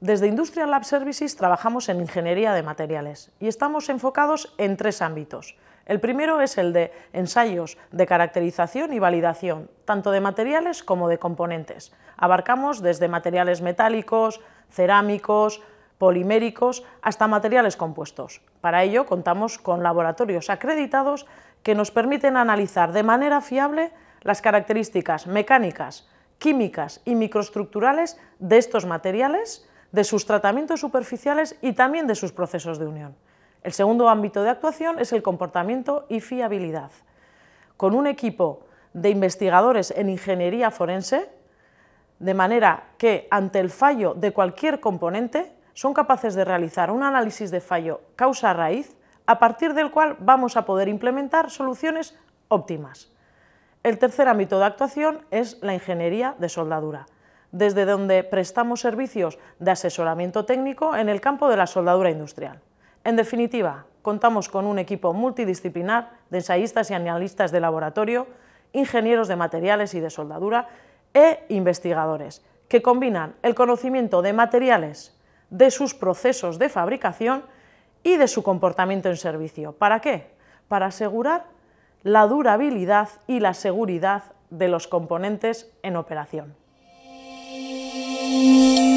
Desde Industrial Lab Services trabajamos en ingeniería de materiales y estamos enfocados en tres ámbitos. El primero es el de ensayos de caracterización y validación, tanto de materiales como de componentes. Abarcamos desde materiales metálicos, cerámicos, poliméricos, hasta materiales compuestos. Para ello contamos con laboratorios acreditados que nos permiten analizar de manera fiable las características mecánicas, químicas y microestructurales de estos materiales de sus tratamientos superficiales y también de sus procesos de unión. El segundo ámbito de actuación es el comportamiento y fiabilidad. Con un equipo de investigadores en ingeniería forense, de manera que ante el fallo de cualquier componente son capaces de realizar un análisis de fallo causa-raíz a partir del cual vamos a poder implementar soluciones óptimas. El tercer ámbito de actuación es la ingeniería de soldadura desde donde prestamos servicios de asesoramiento técnico en el campo de la soldadura industrial. En definitiva, contamos con un equipo multidisciplinar de ensayistas y analistas de laboratorio, ingenieros de materiales y de soldadura e investigadores, que combinan el conocimiento de materiales, de sus procesos de fabricación y de su comportamiento en servicio. ¿Para qué? Para asegurar la durabilidad y la seguridad de los componentes en operación. Música